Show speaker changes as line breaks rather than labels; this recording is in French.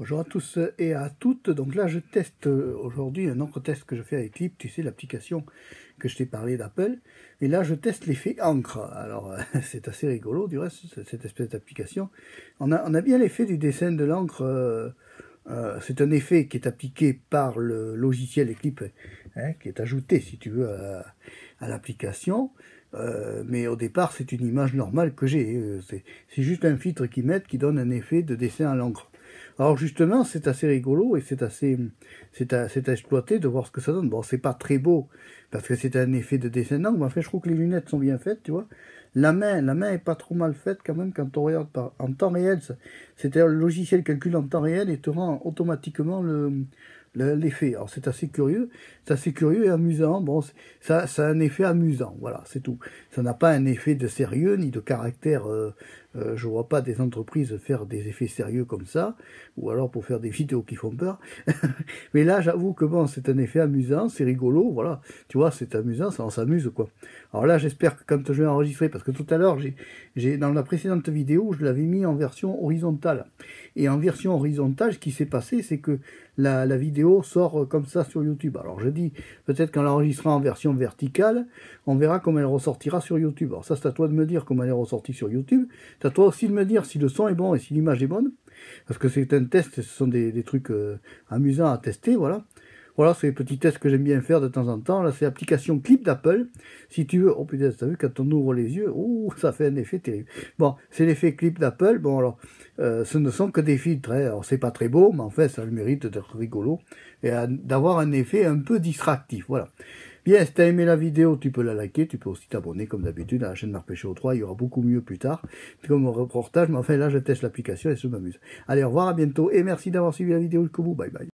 Bonjour à tous et à toutes. Donc là, je teste euh, aujourd'hui un encre test que je fais avec Clip, tu sais, l'application que je t'ai parlé d'Apple. Et là, je teste l'effet encre. Alors, c'est assez rigolo, du reste, cette espèce d'application. On a, bien l'effet du dessin de l'encre. Euh, euh, c'est un effet qui est appliqué par le logiciel Clip, hein, qui est ajouté, si tu veux, à, l'application. mais au départ, c'est une image normale que j'ai. C'est juste un filtre qu'ils mettent qui donne un effet de dessin à l'encre. Alors justement, c'est assez rigolo et c'est assez, c'est à, exploiter de voir ce que ça donne. Bon, c'est pas très beau parce que c'est un effet de dessin mais en fait, je trouve que les lunettes sont bien faites, tu vois. La main, la main est pas trop mal faite quand même quand on regarde en temps réel. C'est-à-dire le logiciel calcule en temps réel et te rend automatiquement l'effet. Alors c'est assez curieux, c'est assez curieux et amusant. Bon, ça, ça a un effet amusant, voilà, c'est tout. Ça n'a pas un effet de sérieux ni de caractère euh, je euh, je vois pas des entreprises faire des effets sérieux comme ça, ou alors pour faire des vidéos qui font peur. Mais là, j'avoue que bon, c'est un effet amusant, c'est rigolo, voilà. Tu vois, c'est amusant, ça, on s'amuse, quoi. Alors là, j'espère que quand je vais enregistrer, parce que tout à l'heure, j'ai, dans la précédente vidéo, je l'avais mis en version horizontale. Et en version horizontale, ce qui s'est passé, c'est que la, la, vidéo sort comme ça sur YouTube. Alors je dis, peut-être qu'en l'enregistrant en version verticale, on verra comment elle ressortira sur YouTube. Alors ça, c'est à toi de me dire comment elle est ressortie sur YouTube. T'as toi aussi de me dire si le son est bon et si l'image est bonne. Parce que c'est un test, ce sont des, trucs euh, amusants à tester, voilà. Voilà, c'est les petits tests que j'aime bien faire de temps en temps. Là, c'est l'application Clip d'Apple. Si tu veux, oh putain, t'as vu, quand on ouvre les yeux, ouh, ça fait un effet terrible. Bon, c'est l'effet Clip d'Apple. Bon, alors, euh, ce ne sont que des filtres. Hein. Alors, c'est pas très beau, mais en fait, ça a le mérite d'être rigolo et d'avoir un effet un peu distractif. Voilà. Bien, si t'as aimé la vidéo, tu peux la liker, tu peux aussi t'abonner comme d'habitude à la chaîne Marpécho 3, il y aura beaucoup mieux plus tard, comme un reportage, mais enfin là je teste l'application et ça m'amuse. Allez, au revoir, à bientôt, et merci d'avoir suivi la vidéo jusqu'au bout, bye bye.